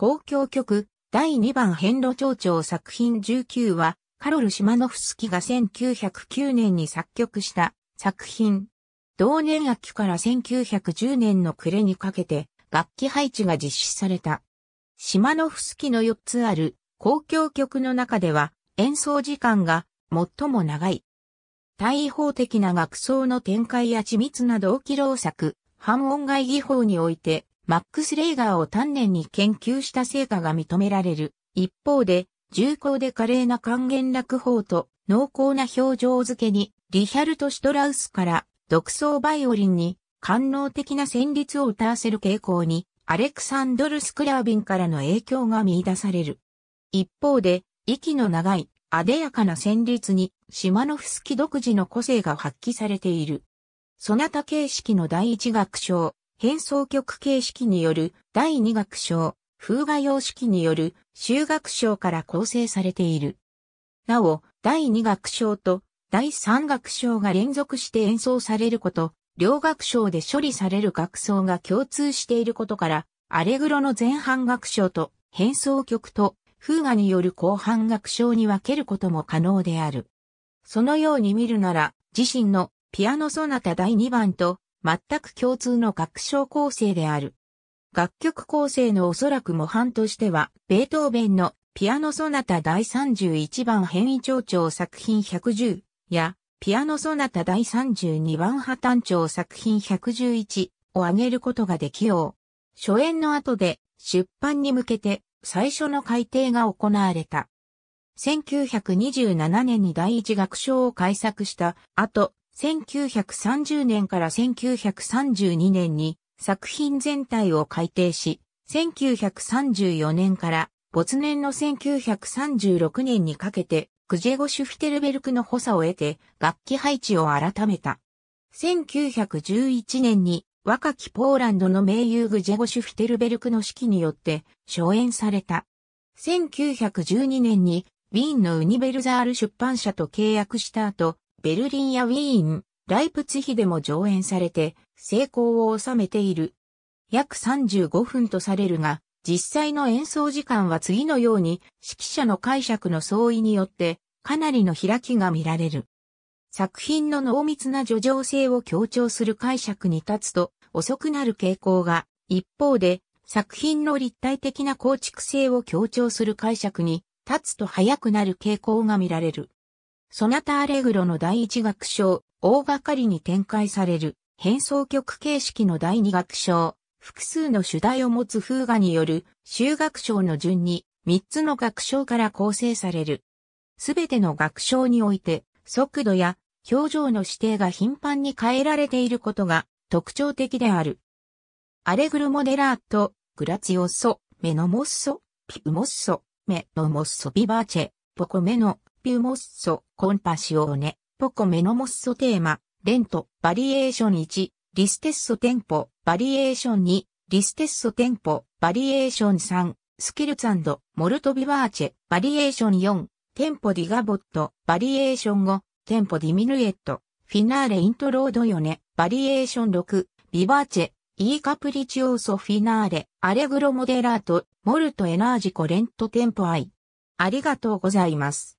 公共曲第2番変路町長作品19は、カロル・シマノフスキが1909年に作曲した作品。同年秋から1910年の暮れにかけて、楽器配置が実施された。シマノフスキの4つある公共曲の中では、演奏時間が最も長い。対法的な楽奏の展開や緻密な同期労作、半音外技法において、マックス・レーガーを丹念に研究した成果が認められる。一方で、重厚で華麗な還元落法と濃厚な表情付けに、リヒャルト・シュトラウスから独奏バイオリンに官能的な旋律を歌わせる傾向に、アレクサンドル・スクラービンからの影響が見出される。一方で、息の長い、あでやかな旋律に、シマノフスキ独自の個性が発揮されている。そなた形式の第一楽章、変奏曲形式による第二楽章、風画様式による修学章から構成されている。なお、第二楽章と第三楽章が連続して演奏されること、両楽章で処理される楽奏が共通していることから、アレグロの前半楽章と変奏曲と風画による後半楽章に分けることも可能である。そのように見るなら、自身のピアノソナタ第2番と全く共通の楽章構成である。楽曲構成のおそらく模範としては、ベートーベンのピアノソナタ第31番変異長調作品110や、ピアノソナタ第32番破綻調作品111を挙げることができよう。初演の後で出版に向けて最初の改訂が行われた。1927年に第一楽章を改作した後、1930年から1932年に作品全体を改訂し、1934年から没年の1936年にかけて、クジェゴ・シュフィテルベルクの補佐を得て、楽器配置を改めた。1911年に若きポーランドの名優グジェゴシュ・フィテルベルクの指揮によって初演された。1912年にウィーンのウニベルザール出版社と契約した後、ベルリンやウィーン、ライプツヒでも上演されて、成功を収めている。約35分とされるが、実際の演奏時間は次のように、指揮者の解釈の相違によって、かなりの開きが見られる。作品の濃密な叙情性を強調する解釈に立つと、遅くなる傾向が、一方で、作品の立体的な構築性を強調する解釈に、立つと早くなる傾向が見られる。ソナタアレグロの第一楽章、大掛かりに展開される変奏曲形式の第二楽章、複数の主題を持つ風画による修学章の順に3つの楽章から構成される。すべての楽章において速度や表情の指定が頻繁に変えられていることが特徴的である。アレグルモデラート、グラツヨッソ、メノモッソ、ピウモッソ、メノモッソビバーチェ、ポコメノ、ピューモッソ、コンパシオーネ、ポコメノモッソテーマ、レント、バリエーション1、リステッソテンポ、バリエーション2、リステッソテンポ、バリエーション3、スキルツモルトビバーチェ、バリエーション4、テンポディガボット、バリエーション5、テンポディミヌエット、フィナーレイントロードヨネ、バリエーション6、ビバーチェ、イーカプリチオーソフィナーレ、アレグロモデラート、モルトエナージコレントテンポアイ。ありがとうございます。